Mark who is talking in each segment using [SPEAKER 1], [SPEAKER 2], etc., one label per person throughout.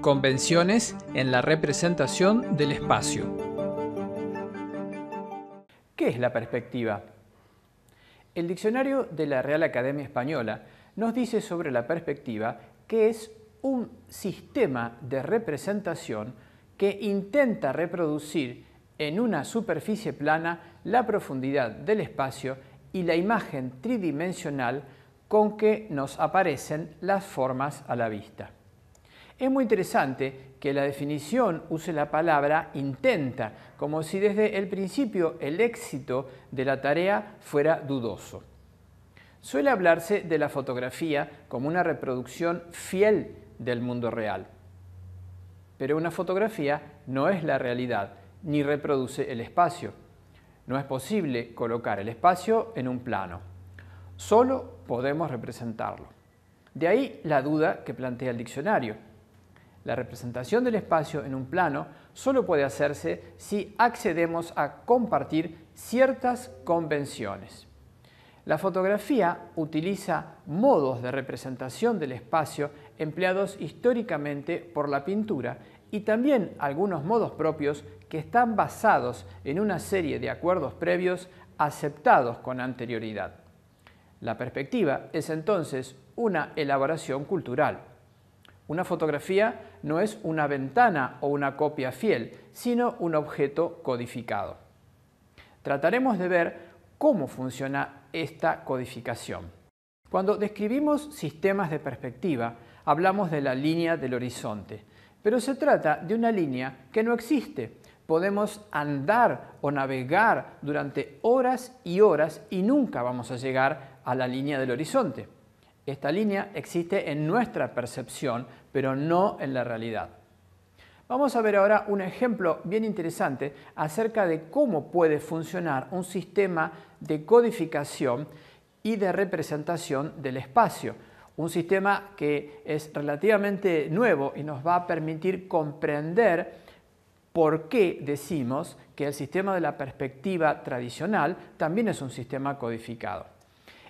[SPEAKER 1] Convenciones en la representación del espacio. ¿Qué es la perspectiva? El diccionario de la Real Academia Española nos dice sobre la perspectiva que es un sistema de representación que intenta reproducir en una superficie plana la profundidad del espacio y la imagen tridimensional con que nos aparecen las formas a la vista. Es muy interesante que la definición use la palabra intenta, como si desde el principio el éxito de la tarea fuera dudoso. Suele hablarse de la fotografía como una reproducción fiel del mundo real. Pero una fotografía no es la realidad, ni reproduce el espacio. No es posible colocar el espacio en un plano. Solo podemos representarlo. De ahí la duda que plantea el diccionario. La representación del espacio en un plano solo puede hacerse si accedemos a compartir ciertas convenciones. La fotografía utiliza modos de representación del espacio empleados históricamente por la pintura y también algunos modos propios que están basados en una serie de acuerdos previos aceptados con anterioridad. La perspectiva es entonces una elaboración cultural. Una fotografía no es una ventana o una copia fiel, sino un objeto codificado. Trataremos de ver cómo funciona esta codificación. Cuando describimos sistemas de perspectiva, hablamos de la línea del horizonte, pero se trata de una línea que no existe. Podemos andar o navegar durante horas y horas y nunca vamos a llegar a la línea del horizonte. Esta línea existe en nuestra percepción, pero no en la realidad. Vamos a ver ahora un ejemplo bien interesante acerca de cómo puede funcionar un sistema de codificación y de representación del espacio. Un sistema que es relativamente nuevo y nos va a permitir comprender por qué decimos que el sistema de la perspectiva tradicional también es un sistema codificado.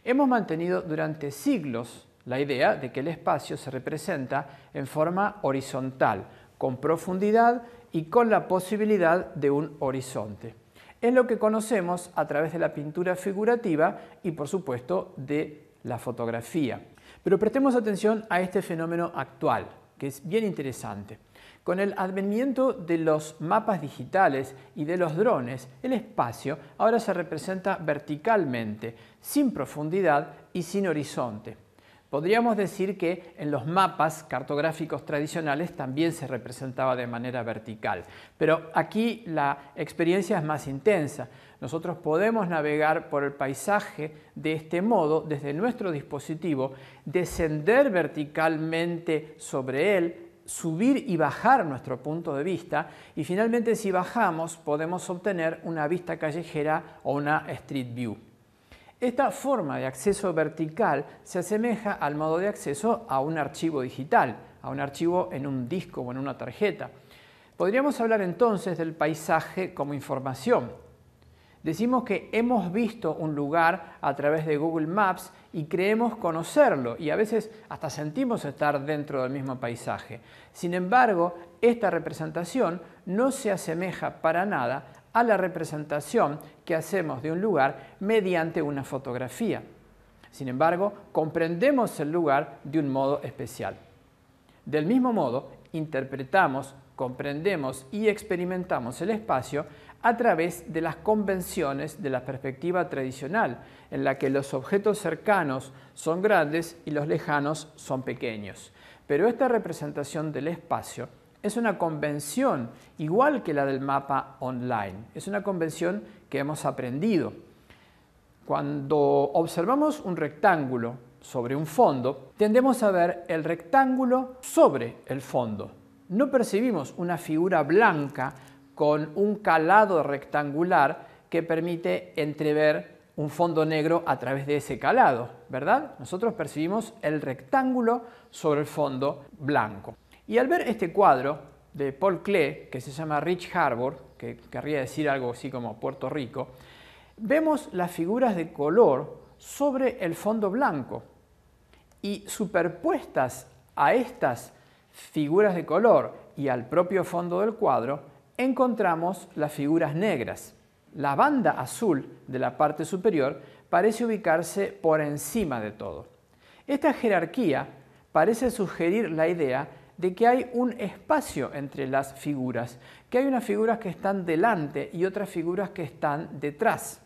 [SPEAKER 1] Hemos mantenido durante siglos la idea de que el espacio se representa en forma horizontal, con profundidad y con la posibilidad de un horizonte. Es lo que conocemos a través de la pintura figurativa y por supuesto de la fotografía. Pero prestemos atención a este fenómeno actual que es bien interesante. Con el advenimiento de los mapas digitales y de los drones, el espacio ahora se representa verticalmente, sin profundidad y sin horizonte. Podríamos decir que en los mapas cartográficos tradicionales también se representaba de manera vertical, pero aquí la experiencia es más intensa. Nosotros podemos navegar por el paisaje de este modo desde nuestro dispositivo, descender verticalmente sobre él, subir y bajar nuestro punto de vista y finalmente si bajamos podemos obtener una vista callejera o una street view. Esta forma de acceso vertical se asemeja al modo de acceso a un archivo digital, a un archivo en un disco o en una tarjeta. Podríamos hablar entonces del paisaje como información. Decimos que hemos visto un lugar a través de Google Maps y creemos conocerlo y a veces hasta sentimos estar dentro del mismo paisaje. Sin embargo, esta representación no se asemeja para nada a la representación que hacemos de un lugar mediante una fotografía. Sin embargo, comprendemos el lugar de un modo especial. Del mismo modo, interpretamos, comprendemos y experimentamos el espacio a través de las convenciones de la perspectiva tradicional, en la que los objetos cercanos son grandes y los lejanos son pequeños. Pero esta representación del espacio es una convención, igual que la del mapa online. Es una convención que hemos aprendido. Cuando observamos un rectángulo sobre un fondo, tendemos a ver el rectángulo sobre el fondo. No percibimos una figura blanca con un calado rectangular que permite entrever un fondo negro a través de ese calado, ¿verdad? Nosotros percibimos el rectángulo sobre el fondo blanco. Y al ver este cuadro de Paul Klee, que se llama Rich Harbor, que querría decir algo así como Puerto Rico, vemos las figuras de color sobre el fondo blanco y superpuestas a estas figuras de color y al propio fondo del cuadro, encontramos las figuras negras. La banda azul de la parte superior parece ubicarse por encima de todo. Esta jerarquía parece sugerir la idea de que hay un espacio entre las figuras, que hay unas figuras que están delante y otras figuras que están detrás.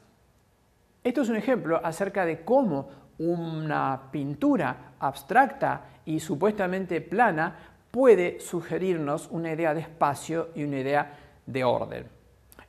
[SPEAKER 1] Esto es un ejemplo acerca de cómo una pintura abstracta y supuestamente plana puede sugerirnos una idea de espacio y una idea de orden.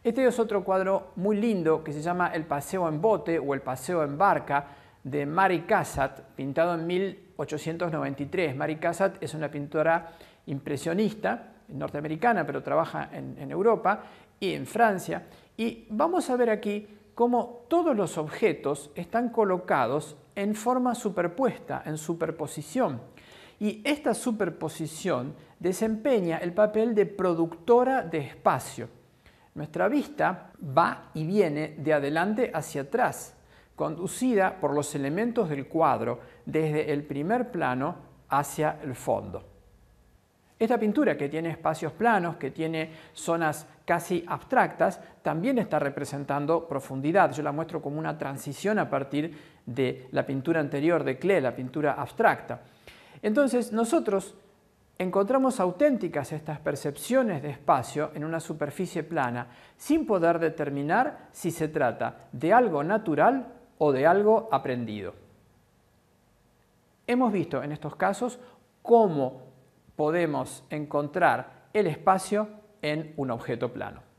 [SPEAKER 1] Este es otro cuadro muy lindo que se llama El paseo en bote o El paseo en barca de Mari Cassatt, pintado en 1900 893. Mary Cassatt es una pintora impresionista norteamericana, pero trabaja en Europa y en Francia. Y vamos a ver aquí cómo todos los objetos están colocados en forma superpuesta, en superposición. Y esta superposición desempeña el papel de productora de espacio. Nuestra vista va y viene de adelante hacia atrás conducida por los elementos del cuadro desde el primer plano hacia el fondo. Esta pintura, que tiene espacios planos, que tiene zonas casi abstractas, también está representando profundidad. Yo la muestro como una transición a partir de la pintura anterior de Klee, la pintura abstracta. Entonces, nosotros encontramos auténticas estas percepciones de espacio en una superficie plana, sin poder determinar si se trata de algo natural o de algo aprendido. Hemos visto en estos casos cómo podemos encontrar el espacio en un objeto plano.